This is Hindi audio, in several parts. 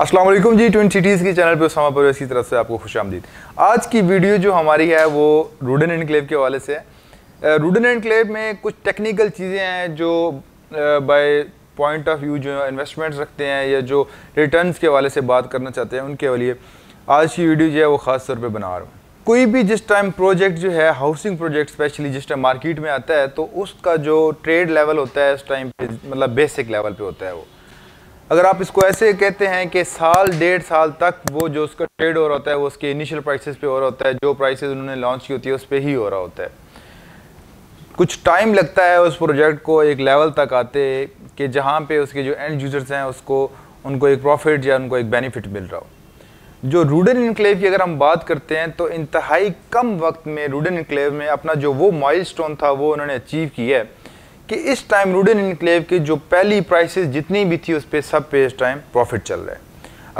असलम जी ट्विन सिटीज़ के चैनल पे उसामा परवेज की तरफ से आपको खुश आमदीद आज की वीडियो जो हमारी है वो रूडन इनक्लेव के हवाले से है रूडन इनक्लेव में कुछ टेक्निकल चीज़ें हैं जो बाय पॉइंट ऑफ व्यू जो इन्वेस्टमेंट्स रखते हैं या जो रिटर्न्स के हवाले से बात करना चाहते हैं उनके लिए आज की वीडियो जो है वो ख़ास तौर पर बना रहा हूँ कोई भी जिस टाइम प्रोजेक्ट जो है हाउसिंग प्रोजेक्ट स्पेशली जिस टाइम मार्केट में आता है तो उसका जो ट्रेड लेवल होता है उस टाइम पे मतलब बेसिक लेवल पे होता है वो अगर आप इसको ऐसे कहते हैं कि साल डेढ़ साल तक वो जो उसका ट्रेड हो रहा होता है वो उसके इनिशियल प्राइसेस पे हो रहा होता है जो प्राइसेस उन्होंने लॉन्च की होती है उस पर ही हो रहा होता है कुछ टाइम लगता है उस प्रोजेक्ट को एक लेवल तक आते कि जहाँ पे उसके जो एंड यूजर्स हैं उसको उनको एक प्रॉफिट या उनको एक बेनिफिट मिल रहा हो जो रूडन इनक्लेव की अगर हम बात करते हैं तो इंतहाई कम वक्त में रूडन इनक्लेव में अपना जो वो माइल था वो उन्होंने अचीव किया है कि इस टाइम रूडन इनक्लेव की जो पहली प्राइसेस जितनी भी थी उस पर सब पे इस टाइम प्रॉफिट चल रहा है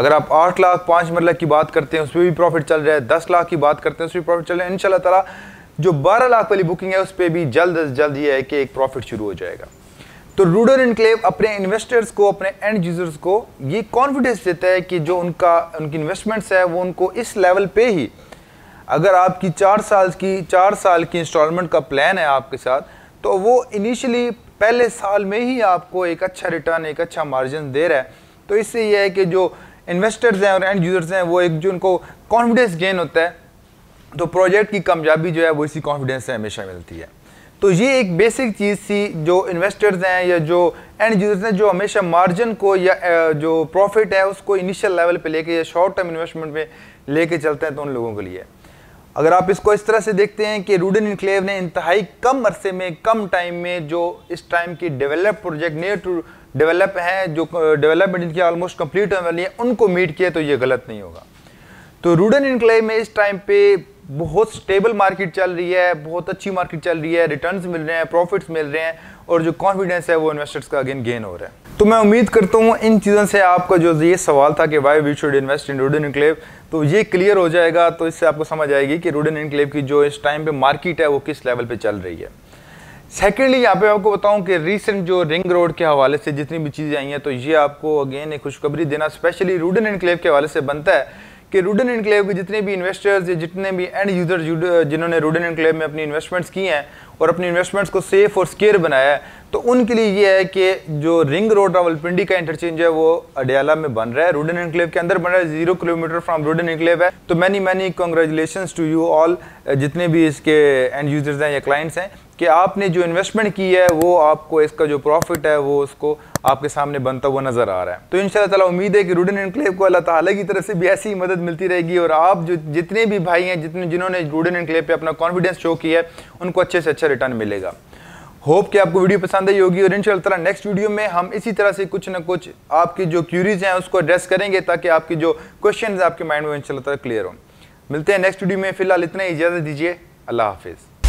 अगर आप आठ लाख पाँच मरला की बात करते हैं उस पर भी प्रॉफिट चल रहा है दस लाख की बात करते हैं उस पर भी प्रॉफिट चल रहा है इन तला जो बारह लाख वाली बुकिंग है उस पर भी जल्द अज जल्द ये है कि एक प्रॉफिट शुरू हो जाएगा तो रूडर इनक्लेव अपने इन्वेस्टर्स को अपने एंड यूजर्स को ये कॉन्फिडेंस देता है कि जो उनका उनकी इन्वेस्टमेंट्स है वो उनको इस लेवल पर ही अगर आपकी चार साल की चार साल की इंस्टॉलमेंट का प्लान है आपके साथ तो वो इनिशियली पहले साल में ही आपको एक अच्छा रिटर्न एक अच्छा मार्जिन दे रहा है तो इससे यह है कि जो इन्वेस्टर्स हैं और एंड यूजर्स हैं वो एक जो उनको कॉन्फिडेंस गेन होता है तो प्रोजेक्ट की कामयाबी जो है वो इसी कॉन्फिडेंस से हमेशा मिलती है तो ये एक बेसिक चीज़ थी जो इन्वेस्टर्स हैं या जो एंड यूजर्स हैं जो हमेशा मार्जिन को या जो प्रॉफिट है उसको इनिशियल लेवल पे लेके या शॉर्ट टर्म इन्वेस्टमेंट में लेके चलते हैं तो उन लोगों के लिए अगर आप इसको इस तरह से देखते हैं कि रूडन इनक्लेव ने इंतहाई कम अरसे में कम टाइम में जो इस टाइम की develop project near to develop हैं जो डेवलपमेंट इनकी ऑलमोस्ट कंप्लीट होने वाली है उनको मीट किया तो ये गलत नहीं होगा तो रूडन इनक्लेव में इस टाइम पे बहुत स्टेबल मार्केट चल रही है बहुत अच्छी मार्केट चल रही है रिटर्न्स मिल रहे हैं प्रॉफिट्स मिल रहे हैं और जो कॉन्फिडेंस है वो इन्वेस्टर्स का अगेन गेन हो रहा है तो मैं उम्मीद करता हूँ इन चीज़ों से आपका जो ये सवाल था कि why we should invest in Rudan enclave तो ये क्लियर हो जाएगा तो इससे आपको समझ आएगी कि रूडन इनक्लेव की जो इस टाइम पे मार्केट है वो किस लेवल पे चल रही है सेकेंडली यहाँ पे आपको बताऊँ कि रिसेंट जो रिंग रोड के हवाले से जितनी भी चीज़ें आई हैं तो ये आपको अगेन एक खुशखबरी देना स्पेशली रूडन इनक्लेव के हवाले से बनता है कि रूडन इनक्लेव के जितने भी इन्वेस्टर्स या जितने भी एंड यूजर्स जिन्होंने रूडन इनक्लेव में अपनी इन्वेस्टमेंट्स की हैं और अपनी इन्वेस्टमेंट्स को सेफ और स्केयर बनाया है तो उनके लिए ये है कि जो रिंग रोड रावलपिंडी का इंटरचेंज है वो अडयाला में बन रहा है रूडन इनक्लेव के अंदर बन रहा है zero kilometre from Rudan enclave है तो many many congratulation to you all जितने भी इसके एंड यूजर्स हैं या क्लाइंट्स हैं कि आपने जो इन्वेस्टमेंट की है वो आपको इसका जो प्रॉफिट है वो उसको आपके सामने बनता हुआ नजर आ रहा है तो इन ताला उम्मीद है कि रूडन इनक्लेव को अल्लाह ताला की तरफ से भी ऐसी मदद मिलती रहेगी और आप जो जितने भी भाई हैं जितने जिन्होंने रूडन इनक्लेव पे अपना कॉन्फिडेंस शो किया है उनको अच्छे से अच्छा रिटर्न मिलेगा होप कि आपको वीडियो पसंद आई होगी और इंशाल्लाह नेक्स्ट वीडियो में हम इसी तरह से कुछ ना कुछ आपकी जो क्यूरीज हैं उसको एड्रेस करेंगे ताकि आपके जो क्वेश्चन आपके माइंड में शाला क्लियर हों मिलते हैं नेक्स्ट वीडियो में फिलहाल इतना इजाज़त दीजिए अल्लाह हाफिज़